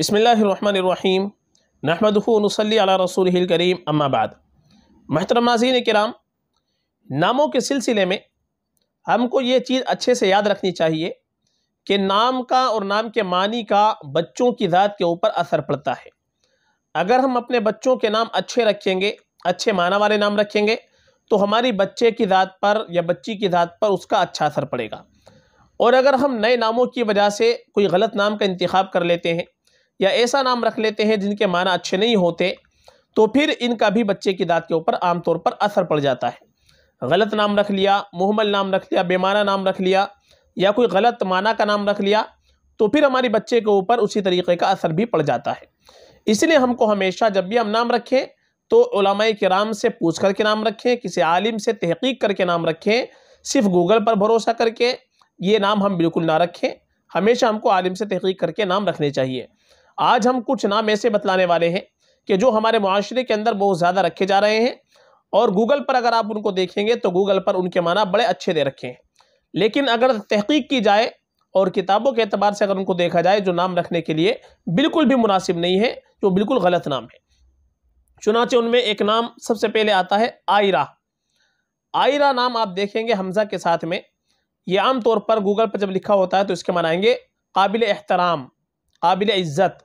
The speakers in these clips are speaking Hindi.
बसमीम नहमदनसली रसूल करीम अम्माबाद महतरम नाजीन कराम नामों के सिलसिले में हमको ये चीज़ अच्छे से याद रखनी चाहिए कि नाम का और नाम के मानी का बच्चों की ज़ात के ऊपर असर पड़ता है अगर हम अपने बच्चों के नाम अच्छे रखेंगे अच्छे माना वाले नाम रखेंगे तो हमारी बच्चे की ज़ात पर या बच्ची की ज़ात पर उसका अच्छा असर पड़ेगा और अगर हम नए नामों की वजह से कोई गलत नाम का इंतखब कर लेते हैं या ऐसा नाम रख लेते हैं जिनके माना अच्छे नहीं होते तो फिर इनका भी बच्चे की दाँत के ऊपर आमतौर पर असर पड़ जाता है गलत नाम रख लिया मुहमल नाम रख लिया बेमाना नाम रख लिया या कोई गलत माना का नाम रख लिया तो फिर हमारे बच्चे के ऊपर उसी तरीके का असर भी पड़ जाता है इसलिए हमको हमेशा जब भी हम नाम रखें तो ओलामा कराम से पूछ करके नाम रखें किसी आलिम से तहकीक करके नाम रखें सिर्फ गूगल पर भरोसा करके ये नाम हम बिल्कुल ना रखें हमेशा हमको आलिम से तहकीक करके नाम रखने चाहिए आज हम कुछ नाम ऐसे बतलाने वाले हैं कि जो हमारे माशरे के अंदर बहुत ज़्यादा रखे जा रहे हैं और गूगल पर अगर आप उनको देखेंगे तो गूगल पर उनके माना बड़े अच्छे दे रखे हैं लेकिन अगर तहकीक की जाए और किताबों के अतबार से अगर उनको देखा जाए जो नाम रखने के लिए बिल्कुल भी मुनासिब नहीं है जो बिल्कुल गलत नाम है चुनाचे उनमें एक नाम सबसे पहले आता है आयरा आयरा नाम आप देखेंगे हमजा के साथ में ये आम तौर पर गूगल पर जब लिखा होता है तो इसके मनाएंगे काबिल एहतराम काबिल इज़्ज़त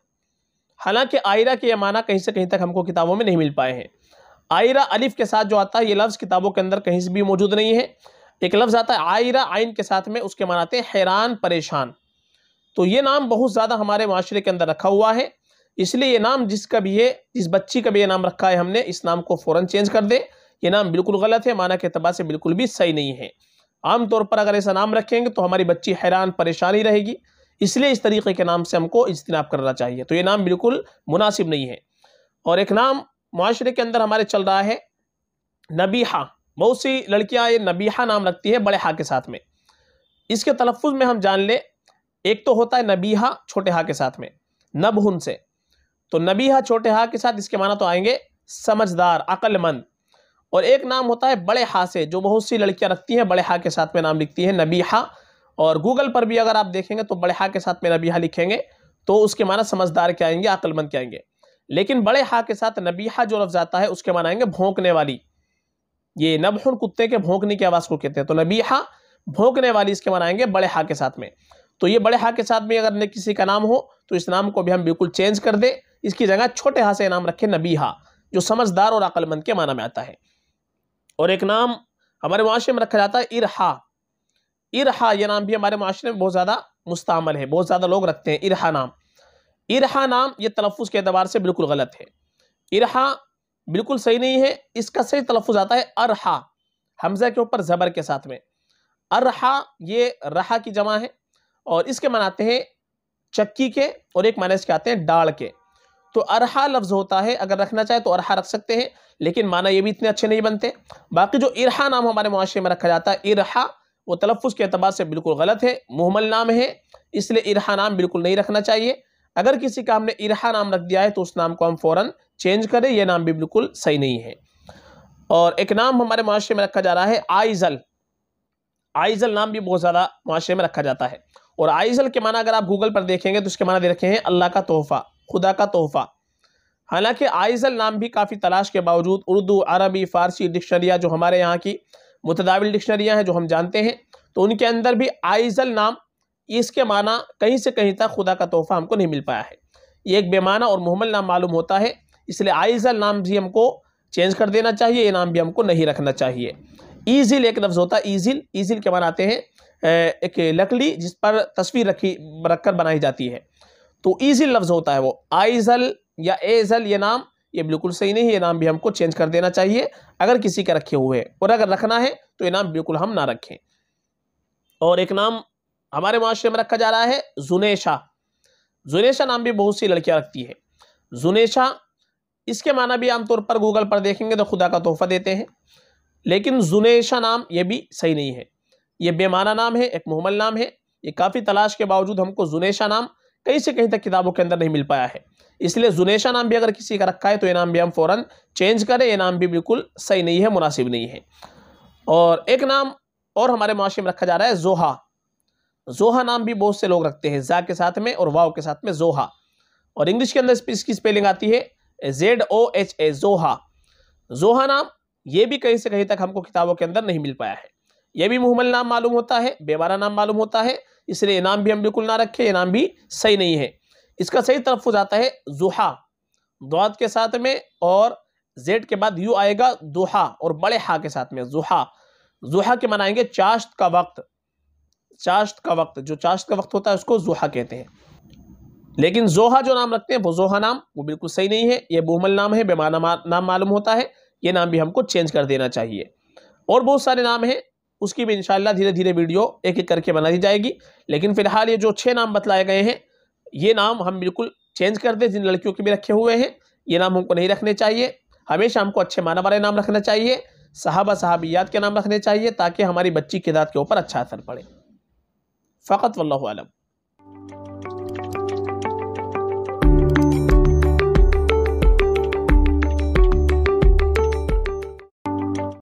हालांकि आयरा के ये माना कहीं से कहीं तक हमको किताबों में नहीं मिल पाए हैं आयरा अलिफ के साथ जो आता है ये लफ्ज़ किताबों के अंदर कहीं से भी मौजूद नहीं है एक लफ्ज़ आता है आयरा आइन के साथ में उसके मनाते हैं हैरान परेशान तो ये नाम बहुत ज़्यादा हमारे माशरे के अंदर रखा हुआ है इसलिए ये नाम जिसका भी है जिस बच्ची का भी ये नाम रखा है हमने इस नाम को फ़ौर चेंज कर दें ये नाम बिल्कुल गलत है माना के अतबार से बिल्कुल भी सही नहीं है आमतौर पर अगर ऐसा नाम रखेंगे तो हमारी बच्ची हैरान परेशानी रहेगी इसलिए इस तरीके के नाम से हमको इजतनाब करना चाहिए तो ये नाम बिल्कुल मुनासिब नहीं है और एक नाम माशरे के अंदर हमारे चल रहा है नबीहा बहुत सी लड़कियाँ ये नबीहा नाम रखती है बड़े हा के साथ में इसके तलफ़ में हम जान लें एक तो होता है नबीहा छोटे हा के साथ में नबहुन से तो नबीहा छोटे हा के साथ इसके माना तो आएंगे समझदार अक्लमंद और एक नाम होता है बड़े हा से जो बहुत सी लड़कियाँ रखती हैं बड़े हा के साथ में नाम लिखती हैं नबीहा और गूगल पर भी अगर आप देखेंगे तो बड़े हा के साथ में नबीहा लिखेंगे तो उसके माना समझदार क्या आएंगे अकलमंद क्या आएंगे लेकिन बड़े हा के साथ नबीहा जो लफ्ज़ आता है उसके माना आएंगे भोंकने वाली ये नबहुन कुत्ते के भोंकने की आवाज़ को कहते हैं तो नबीहा भोंकने वाली इसके माना आएंगे बड़े हा के साथ में तो ये बड़े हा के साथ में अगर किसी का नाम हो तो इस नाम को भी हम बिल्कुल चेंज कर दें इसकी जगह छोटे हा से नाम रखें नबीहा जो समझदार और अकलमंद के माना में आता है और एक नाम हमारे माशरे में रखा जाता है इरहा इरहा यह नाम भी हमारे माशरे में बहुत ज़्यादा मुस्तमल है बहुत ज़्यादा लोग रखते हैं इरहा नाम इरहा नाम ये तलफ़ के अतबार से बिल्कुल गलत है इरहा बिल्कुल सही नहीं है इसका सही तलफ़ आता है अरहा हमजा के ऊपर ज़बर के साथ में अरहा ये रहा की जमा है और इसके मनाते हैं चक्की के और एक माना इसके आते हैं डाल के तो अरहा लफ्ज़ होता है अगर रखना चाहे तो अरहा रख सकते हैं लेकिन माना ये भी इतने अच्छे नहीं बनते बाकी जो इरहा नाम हमारे मुआरे में रखा जाता है इरहा वो तलफ़ के अतबार से बिल्कुल गलत है मुहमल नाम है इसलिए इरहा नाम बिल्कुल नहीं रखना चाहिए अगर किसी का हमने इरहा नाम रख दिया है तो उस नाम को हम फ़ौर चेंज करें यह नाम भी बिल्कुल सही नहीं है और एक नाम हमारे माशरे में रखा जा रहा है आइजल आइजल नाम भी बहुत ज़्यादा माशरे में रखा जाता है और आइजल के माना अगर आप गूगल पर देखेंगे तो उसके माना दे रखे हैं अल्लाह का तोहफ़ा खुदा का तोहफ़ा हालांकि आइजल नाम भी काफ़ी तलाश के बावजूद उर्दू अरबी फ़ारसी डिक्शनरियाँ जो हमारे यहाँ की मुतदाविल डिक्शनरियाँ हैं जो हम जानते हैं तो उनके अंदर भी आइजल नाम इसके माना कहीं से कहीं तक खुदा का तोहफा हमको नहीं मिल पाया है ये एक बेमाना और मुहमल नाम मालूम होता है इसलिए आइजल नाम भी हमको चेंज कर देना चाहिए ये नाम भी हमको नहीं रखना चाहिए ईजिल एक लफ्ज़ होता है ईजिल ईजिल के मान आते हैं एक लकड़ी जिस पर तस्वीर रखी रखकर बनाई जाती है तो ईजिल लफ्ज़ होता है वो आइजल या एजल ये नाम ये बिल्कुल सही नहीं है इनाम भी हमको चेंज कर देना चाहिए अगर किसी का रखे हुए और अगर रखना है तो इनाम बिल्कुल हम ना रखें और एक नाम हमारे माशरे में रखा जा रहा है जुनेशा जुनेशा नाम भी बहुत सी लड़कियाँ रखती है जुनेशा इसके माना भी आमतौर पर गूगल पर देखेंगे तो खुदा का तोहफा देते हैं लेकिन जुनेशा नाम ये भी सही नहीं है ये बेमाना नाम है एक मोहम्मल नाम है ये काफ़ी तलाश के बावजूद हमको जुनेशा नाम कहीं से कहीं तक किताबों के अंदर नहीं मिल पाया है इसलिए जुनेशा नाम भी अगर किसी का रखा है तो ये नाम भी हम फ़ौरन चेंज करें ये नाम भी बिल्कुल सही नहीं है मुनासिब नहीं है और एक नाम और हमारे माशरे में रखा जा रहा है जोहा जोहा नाम भी बहुत से लोग रखते हैं जा के साथ में और वाव के साथ में जोहा और इंग्लिश के अंदर इसकी स्पेलिंग आती है जेड ओ एच ए जोहा जोहा नाम ये भी कहीं से कहीं तक हमको किताबों के अंदर नहीं मिल पाया है यह भी मुहमल नाम मालूम होता है बेवारा नाम मालूम होता है इसलिए इनाम भी हम बिल्कुल ना रखें इनाम भी सही नहीं है इसका सही हो आता है जुहा दुआत के साथ में और जेड के बाद यू आएगा दुहा और बड़े हा के साथ में जुहा जुहा के मनाएंगे चाश्त का वक्त चाश्त का वक्त जो चाश्त का वक्त होता है उसको जुहा कहते हैं लेकिन जोहा जो नाम रखते हैं वो जोहा नाम वो बिल्कुल सही नहीं है ये बोहमल नाम है बेमाना नाम मालूम होता है ये नाम भी हमको चेंज कर देना चाहिए और बहुत सारे नाम हैं उसकी भी इंशाल्लाह धीरे धीरे वीडियो एक एक करके बनाई जाएगी लेकिन फ़िलहाल ये जो छः नाम बतलाए गए हैं ये नाम हम बिल्कुल चेंज कर दें जिन लड़कियों के भी रखे हुए हैं ये नाम हमको नहीं रखने चाहिए हमेशा हमको अच्छे माना वाले नाम रखना चाहिए साहबा साहबियात के नाम रखने चाहिए ताकि हमारी बच्ची के दाद के ऊपर अच्छा असर पड़े फ़कत वल्लम